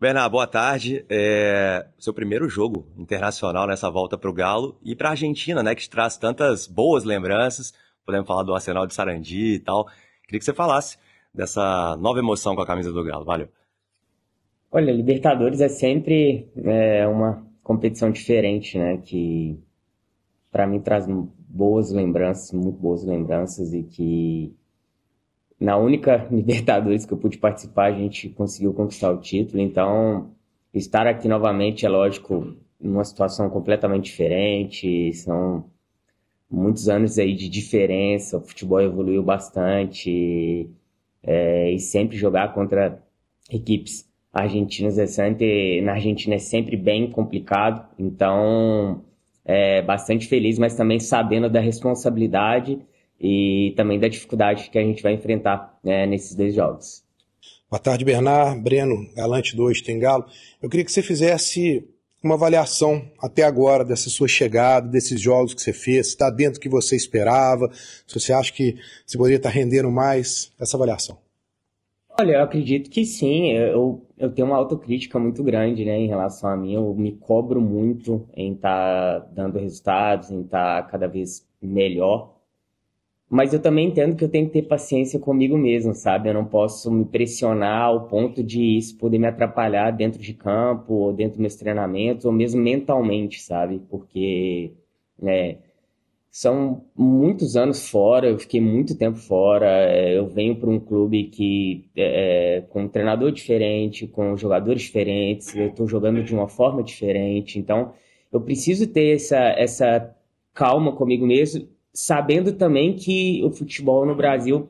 Bernardo, boa tarde. É, seu primeiro jogo internacional nessa volta para o Galo e para a Argentina, né, que te traz tantas boas lembranças. Podemos falar do Arsenal de Sarandi e tal. Queria que você falasse dessa nova emoção com a camisa do Galo. Valeu. Olha, Libertadores é sempre é, uma competição diferente, né? Que para mim traz boas lembranças, muito boas lembranças e que na única Libertadores que eu pude participar, a gente conseguiu conquistar o título. Então, estar aqui novamente é lógico, numa situação completamente diferente. São muitos anos aí de diferença. O futebol evoluiu bastante. É, e sempre jogar contra equipes argentinas é sempre, na Argentina é sempre bem complicado. Então, é bastante feliz, mas também sabendo da responsabilidade e também da dificuldade que a gente vai enfrentar né, nesses dois jogos. Boa tarde, Bernard. Breno, Galante 2, tem Galo. Eu queria que você fizesse uma avaliação até agora dessa sua chegada, desses jogos que você fez, se está dentro do que você esperava, se você acha que você poderia estar tá rendendo mais, essa avaliação. Olha, eu acredito que sim, eu, eu tenho uma autocrítica muito grande né, em relação a mim, eu me cobro muito em estar tá dando resultados, em estar tá cada vez melhor mas eu também entendo que eu tenho que ter paciência comigo mesmo, sabe? Eu não posso me pressionar ao ponto de isso poder me atrapalhar dentro de campo, ou dentro dos meus treinamentos, ou mesmo mentalmente, sabe? Porque né, são muitos anos fora, eu fiquei muito tempo fora. Eh, eu venho para um clube que é, com um treinador diferente, com jogadores diferentes, eu estou jogando de uma forma diferente. Então, eu preciso ter essa, essa calma comigo mesmo sabendo também que o futebol no Brasil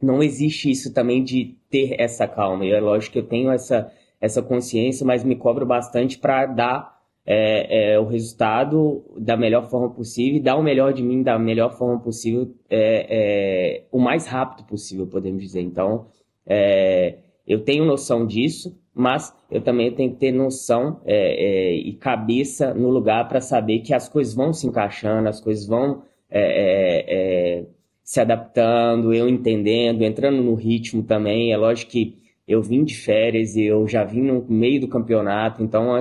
não existe isso também de ter essa calma. E é lógico que eu tenho essa, essa consciência, mas me cobro bastante para dar é, é, o resultado da melhor forma possível e dar o melhor de mim da melhor forma possível, é, é o mais rápido possível, podemos dizer. Então, é, eu tenho noção disso, mas eu também tenho que ter noção é, e cabeça no lugar para saber que as coisas vão se encaixando, as coisas vão é, é, é, se adaptando, eu entendendo, entrando no ritmo também. É lógico que eu vim de férias e eu já vim no meio do campeonato, então é,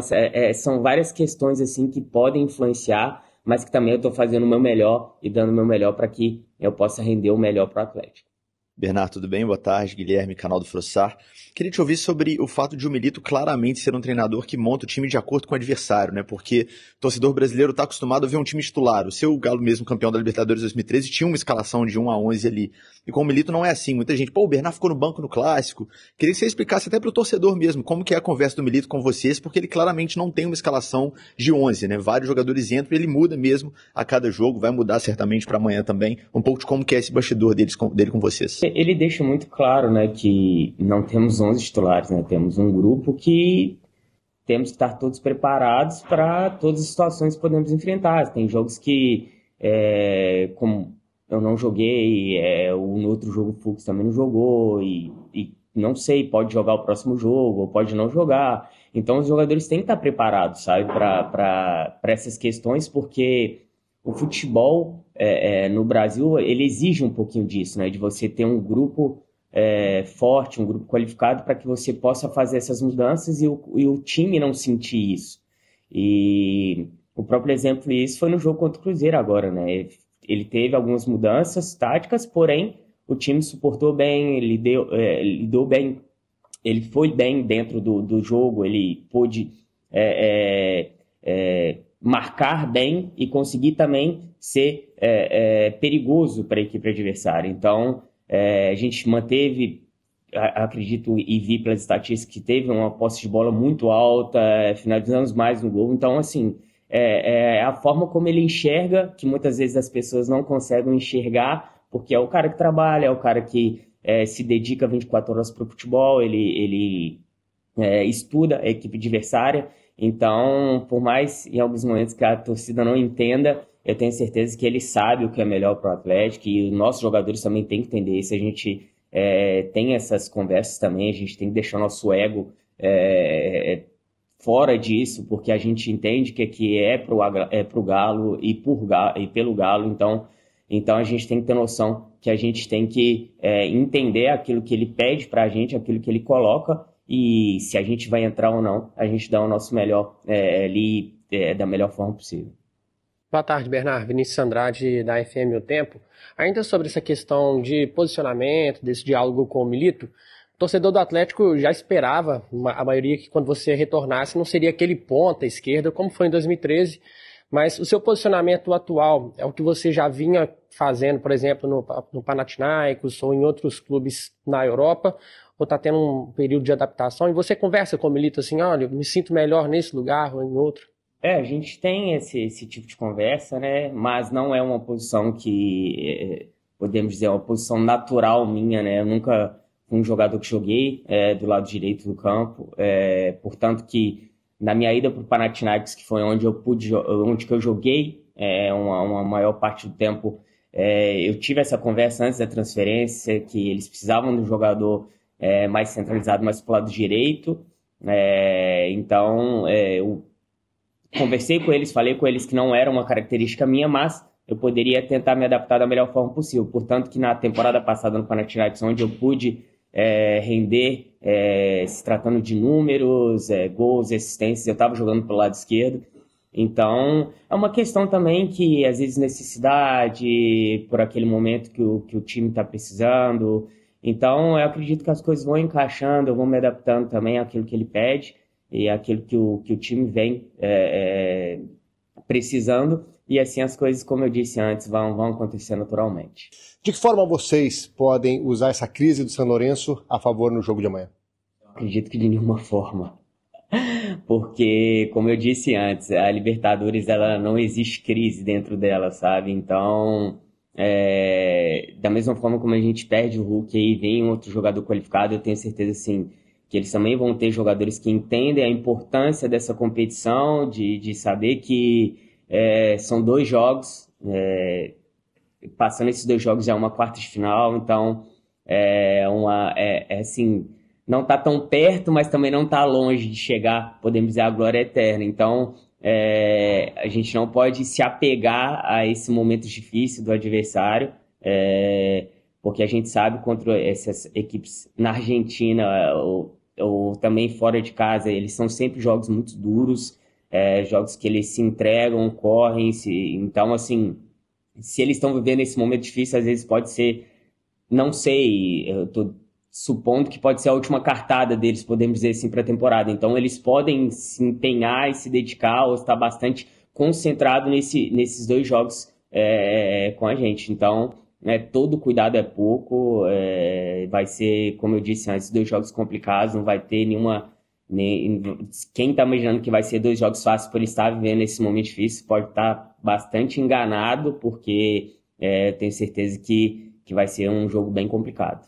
é, são várias questões assim que podem influenciar, mas que também eu estou fazendo o meu melhor e dando o meu melhor para que eu possa render o melhor para o Atlético. Bernardo, tudo bem? Boa tarde. Guilherme, canal do Frossar. Queria te ouvir sobre o fato de o Milito claramente ser um treinador que monta o time de acordo com o adversário, né? Porque o torcedor brasileiro está acostumado a ver um time titular. O seu Galo mesmo, campeão da Libertadores 2013, tinha uma escalação de 1 a 11 ali. E com o Milito não é assim. Muita gente, pô, o Bernardo ficou no banco no Clássico. Queria que você explicasse até para o torcedor mesmo como que é a conversa do Milito com vocês, porque ele claramente não tem uma escalação de 11, né? Vários jogadores entram e ele muda mesmo a cada jogo. Vai mudar certamente para amanhã também. Um pouco de como que é esse bastidor deles, dele com vocês. Ele deixa muito claro, né, que não temos 11 titulares, né? Temos um grupo que temos que estar todos preparados para todas as situações que podemos enfrentar. Tem jogos que, é, como eu não joguei, é, no outro jogo o Fux também não jogou, e, e não sei, pode jogar o próximo jogo, ou pode não jogar. Então os jogadores têm que estar preparados, sabe, para essas questões, porque o futebol é, é, no Brasil ele exige um pouquinho disso, né? De você ter um grupo é, forte, um grupo qualificado para que você possa fazer essas mudanças e o, e o, time não sentir isso. E o próprio exemplo disso foi no jogo contra o Cruzeiro agora, né? Ele, teve algumas mudanças táticas, porém o time suportou bem, ele deu, é, lidou bem, ele foi bem dentro do, do jogo, ele pôde é, é, é marcar bem e conseguir também ser é, é, perigoso para a equipe adversária. Então, é, a gente manteve, acredito e vi pelas estatísticas, que teve uma posse de bola muito alta, é, finalizamos mais no gol. Então, assim, é, é, a forma como ele enxerga, que muitas vezes as pessoas não conseguem enxergar, porque é o cara que trabalha, é o cara que é, se dedica 24 horas para o futebol, ele, ele estuda a equipe adversária. Então, por mais em alguns momentos que a torcida não entenda, eu tenho certeza que ele sabe o que é melhor para o Atlético e os nossos jogadores também têm que entender isso. A gente é, tem essas conversas também, a gente tem que deixar nosso ego é, é fora disso, porque a gente entende que aqui é para o é Galo e, por, e pelo Galo, então, então a gente tem que ter noção que a gente tem que é, entender aquilo que ele pede para a gente, aquilo que ele coloca e se a gente vai entrar ou não, a gente dá o nosso melhor é, ali é, da melhor forma possível. Boa tarde, Bernardo. Vinícius Andrade, da FM O Tempo. Ainda sobre essa questão de posicionamento, desse diálogo com o Milito, o torcedor do Atlético já esperava, a maioria, que quando você retornasse não seria aquele ponta esquerda, como foi em 2013, mas o seu posicionamento atual é o que você já vinha fazendo, por exemplo, no, no Panathinaikos ou em outros clubes na Europa, ou está tendo um período de adaptação, e você conversa com o Milito assim, olha, me sinto melhor nesse lugar ou em outro? É, a gente tem esse, esse tipo de conversa, né? Mas não é uma posição que, é, podemos dizer, é uma posição natural minha, né? Eu nunca fui um jogador que joguei é, do lado direito do campo, é, portanto que na minha ida para o Panathinaikos, que foi onde eu pude, onde que eu joguei é, uma, uma maior parte do tempo, é, eu tive essa conversa antes da transferência que eles precisavam de um jogador é, mais centralizado, mais para o lado direito. É, então é, eu conversei com eles, falei com eles que não era uma característica minha, mas eu poderia tentar me adaptar da melhor forma possível. Portanto, que na temporada passada no Panathinaikos, onde eu pude é, render, é, se tratando de números, gols, assistências, eu estava jogando para o lado esquerdo. Então, é uma questão também que, às vezes, necessidade, por aquele momento que o, que o time está precisando. Então, eu acredito que as coisas vão encaixando, eu vou me adaptando também àquilo que ele pede e àquilo que o, que o time vem é, é, precisando. E assim as coisas, como eu disse antes, vão, vão acontecer naturalmente. De que forma vocês podem usar essa crise do São Lourenço a favor no jogo de amanhã? Acredito que de nenhuma forma porque, como eu disse antes, a Libertadores ela não existe crise dentro dela, sabe? Então, é, da mesma forma como a gente perde o Hulk e vem um outro jogador qualificado, eu tenho certeza assim que eles também vão ter jogadores que entendem a importância dessa competição, de, de saber que é, são dois jogos, é, passando esses dois jogos já é uma quarta de final, então é uma é, é assim não está tão perto, mas também não está longe de chegar, podemos dizer, a glória eterna. Então, é, a gente não pode se apegar a esse momento difícil do adversário, é, porque a gente sabe contra essas equipes na Argentina ou, ou, também fora de casa, eles são sempre jogos muito duros, é, jogos que eles se entregam, correm, se, então assim, se eles estão vivendo esse momento difícil, às vezes pode ser, não sei, eu estou supondo que pode ser a última cartada deles, podemos dizer assim, para a temporada. Então, eles podem se empenhar e se dedicar ou estar bastante concentrado nesse, nesses dois jogos é, é com a gente. Então, né, todo cuidado é pouco. É, vai ser, como eu disse, né, esses dois jogos complicados, não vai ter nenhuma. quem está imaginando que vai ser dois jogos fáceis por ele estar vivendo esse momento difícil pode estar tá bastante enganado, porque é, tenho certeza que, que vai ser um jogo bem complicado.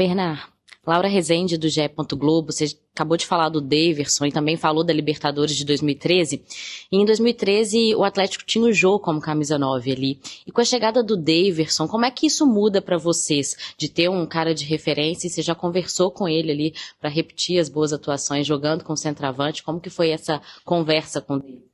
Bernard, Laura Rezende, do GE. Globo, você acabou de falar do Daverson e também falou da Libertadores de 2013. E em 2013, o Atlético tinha o Jô como camisa 9 ali. E com a chegada do Daverson, como é que isso muda para vocês de ter um cara de referência e você já conversou com ele ali para repetir as boas atuações jogando com o centroavante? Como que foi essa conversa com ele?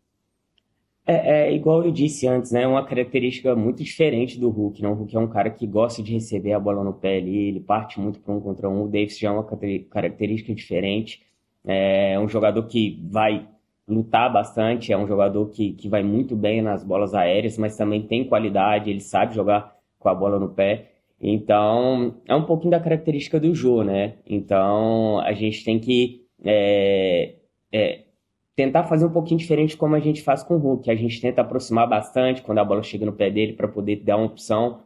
É, é, igual eu disse antes, né? É uma característica muito diferente do Hulk, né? O Hulk é um cara que gosta de receber a bola no pé ali, ele parte muito para um contra um. O Davis já é uma característica diferente. É um jogador que vai lutar bastante, é um jogador que, que vai muito bem nas bolas aéreas, mas também tem qualidade, ele sabe jogar com a bola no pé. Então, é um pouquinho da característica do Jô, né? Então, a gente tem que é, é, tentar fazer um pouquinho diferente como a gente faz com o Hulk. A gente tenta aproximar bastante quando a bola chega no pé dele para poder dar uma opção.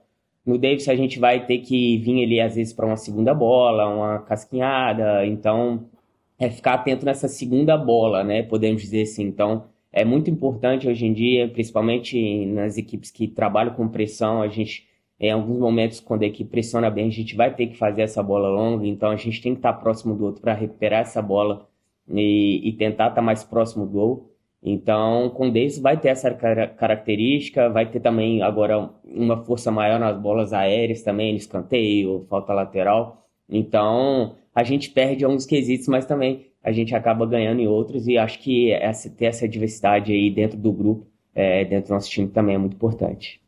No Davis a gente vai ter que vir ali às vezes para uma segunda bola, uma casquinhada, então é ficar atento nessa segunda bola, né? Podemos dizer assim. Então, é muito importante hoje em dia, principalmente nas equipes que trabalham com pressão, a gente em alguns momentos quando a equipe pressiona bem, a gente vai ter que fazer essa bola longa, então a gente tem que estar próximo do outro para recuperar essa bola e, e tentar estar tá mais próximo do gol. Então, com o vai ter essa característica, vai ter também agora uma força maior nas bolas aéreas também, no escanteio, falta lateral. Então, a gente perde alguns quesitos, mas também a gente acaba ganhando em outros e acho que essa, ter essa diversidade aí dentro do grupo, é, dentro do nosso time também é muito importante.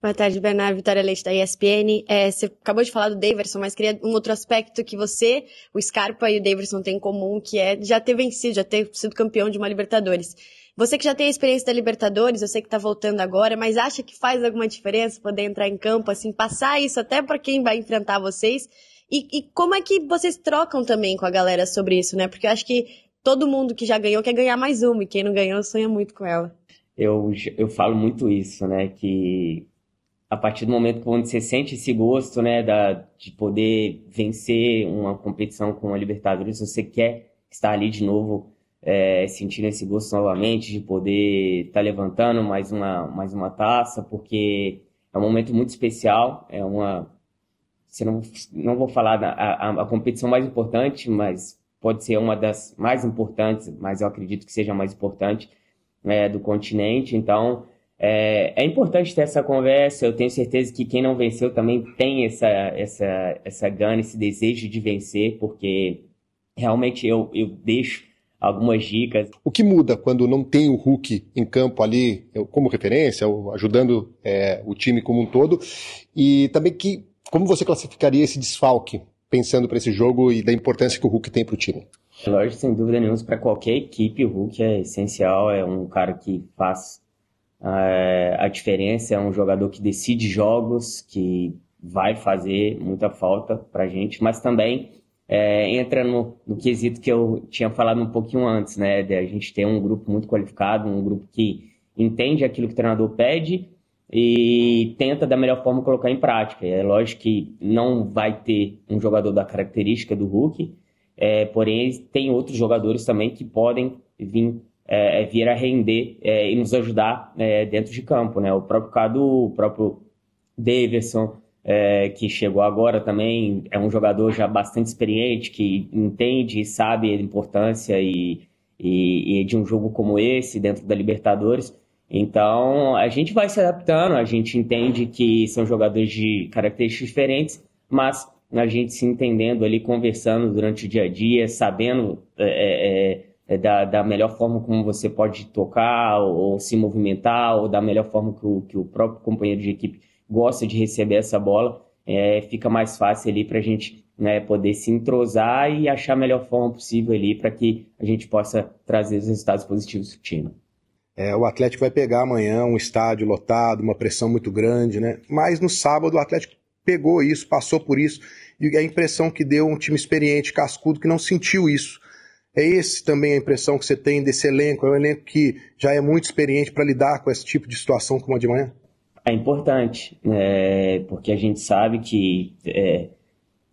Boa tarde, Bernardo. Vitória Leite, da ESPN. É, você acabou de falar do Daverson, mas queria um outro aspecto que você, o Scarpa e o Daverson têm em comum, que é já ter vencido, já ter sido campeão de uma Libertadores. Você que já tem a experiência da Libertadores, eu sei que está voltando agora, mas acha que faz alguma diferença poder entrar em campo, assim, passar isso até para quem vai enfrentar vocês? E, e, como é que vocês trocam também com a galera sobre isso, né? Porque eu acho que todo mundo que já ganhou quer ganhar mais uma, e quem não ganhou sonha muito com ela. Eu, eu falo muito isso, né? Que a partir do momento que você sente esse gosto, né, da, de poder vencer uma competição com a Libertadores, você quer estar ali de novo, é, sentindo esse gosto novamente, de poder estar tá levantando mais uma, mais uma taça, porque é um momento muito especial, é uma... Você não, não vou falar da, a, a competição mais importante, mas pode ser uma das mais importantes, mas eu acredito que seja a mais importante é, do continente, então é, é, importante ter essa conversa. Eu tenho certeza que quem não venceu também tem essa, essa, essa gana, esse desejo de vencer, porque realmente eu, eu deixo algumas dicas. O que muda quando não tem o Hulk em campo ali como referência, ajudando é, o time como um todo? E também que como você classificaria esse desfalque, pensando para esse jogo e da importância que o Hulk tem para o time? Lógico, sem dúvida nenhuma, para qualquer equipe, o Hulk é essencial, é um cara que faz ah, é, a, diferença é um jogador que decide jogos, que vai fazer muita falta para a gente, mas também é, entra no, no, quesito que eu tinha falado um pouquinho antes, né? De a gente ter um grupo muito qualificado, um grupo que entende aquilo que o treinador pede e tenta da melhor forma colocar em prática. É lógico que não vai ter um jogador da característica do Hulk, é, porém tem outros jogadores também que podem vir é, é, vir a render é, e nos ajudar é, dentro de campo, né? O próprio Cadu, o próprio Davidson, que chegou agora também, é um jogador já bastante experiente, que entende e sabe a importância e, e, e de um jogo como esse dentro da Libertadores. Então, a gente vai se adaptando, a gente entende que são jogadores de características diferentes, mas a gente se entendendo ali, conversando durante o dia a dia, sabendo é, é, é, da, da melhor forma como você pode tocar ou, ou se movimentar, ou da melhor forma que o, que o próprio companheiro de equipe gosta de receber essa bola, é, fica mais fácil ali para a gente né, poder se entrosar e achar a melhor forma possível ali para que a gente possa trazer os resultados positivos para o time. É, o Atlético vai pegar amanhã um estádio lotado, uma pressão muito grande, né? Mas no sábado o Atlético pegou isso, passou por isso, e a impressão que deu um time experiente, cascudo, que não sentiu isso é esse também a impressão que você tem desse elenco? É um elenco que já é muito experiente para lidar com esse tipo de situação como a de manhã? É importante, é, porque a gente sabe que é,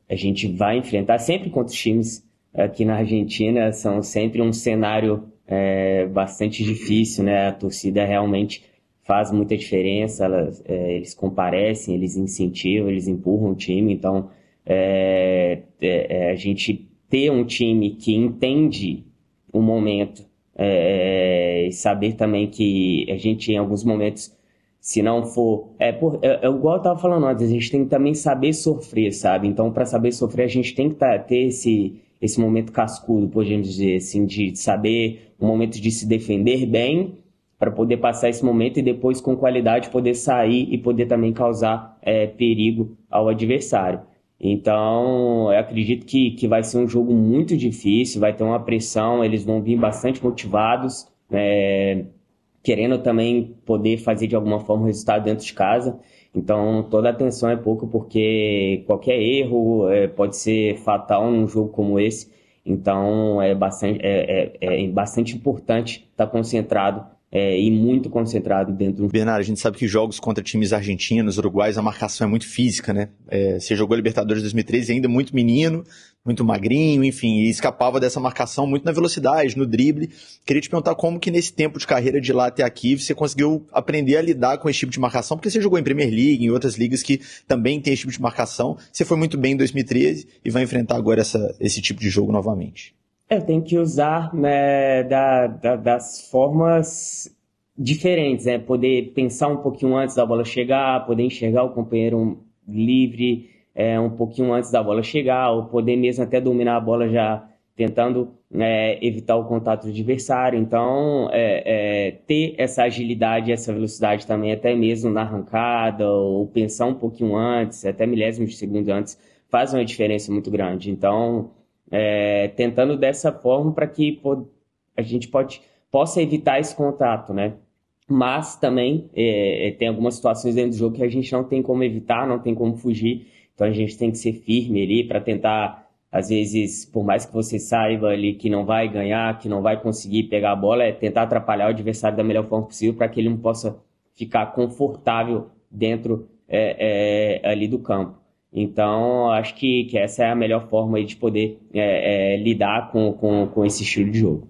a gente vai enfrentar sempre contra os times aqui na Argentina, são sempre um cenário é, bastante difícil, né? A torcida realmente faz muita diferença, ela, é, eles comparecem, eles incentivam, eles empurram o time, então é, é, a gente ter um time que entende o momento é, é, e saber também que a gente em alguns momentos se não for é, por, é, é igual eu tava falando antes a gente tem que também saber sofrer sabe então para saber sofrer a gente tem que tá, ter esse esse momento cascudo podemos dizer assim de saber o um momento de se defender bem para poder passar esse momento e depois com qualidade poder sair e poder também causar é, perigo ao adversário então, eu acredito que, que vai ser um jogo muito difícil, vai ter uma pressão, eles vão vir bastante motivados, é, querendo também poder fazer de alguma forma o resultado dentro de casa. Então, toda atenção é pouco, porque qualquer erro é, pode ser fatal num jogo como esse. Então, é bastante, é, é, é bastante importante estar tá concentrado é, e muito concentrado dentro. Bernardo, a gente sabe que jogos contra times argentinos, uruguais, a marcação é muito física, né? É, você jogou a Libertadores 2013 ainda muito menino, muito magrinho, enfim, e escapava dessa marcação muito na velocidade, no drible. Queria te perguntar como que nesse tempo de carreira de lá até aqui você conseguiu aprender a lidar com esse tipo de marcação, porque você jogou em Premier League, em outras ligas que também tem esse tipo de marcação. Você foi muito bem em 2013 e vai enfrentar agora essa, esse tipo de jogo novamente. Eu é, tem que usar né, da, da, das formas diferentes, né? Poder pensar um pouquinho antes da bola chegar, poder enxergar o companheiro livre é, um pouquinho antes da bola chegar, ou poder mesmo até dominar a bola já tentando é, evitar o contato do adversário. Então, é, é, ter essa agilidade, essa velocidade também, até mesmo na arrancada, ou pensar um pouquinho antes, até milésimos de segundo antes, faz uma diferença muito grande. Então, é, tentando dessa forma para que pô, a gente pode, possa evitar esse contato, né? Mas também é, é, tem algumas situações dentro do jogo que a gente não tem como evitar, não tem como fugir, então a gente tem que ser firme ali para tentar, às vezes, por mais que você saiba ali que não vai ganhar, que não vai conseguir pegar a bola, é tentar atrapalhar o adversário da melhor forma possível para que ele não possa ficar confortável dentro é, é ali do campo. Então, acho que, que essa é a melhor forma de poder é, é, lidar com, com, com esse estilo de jogo.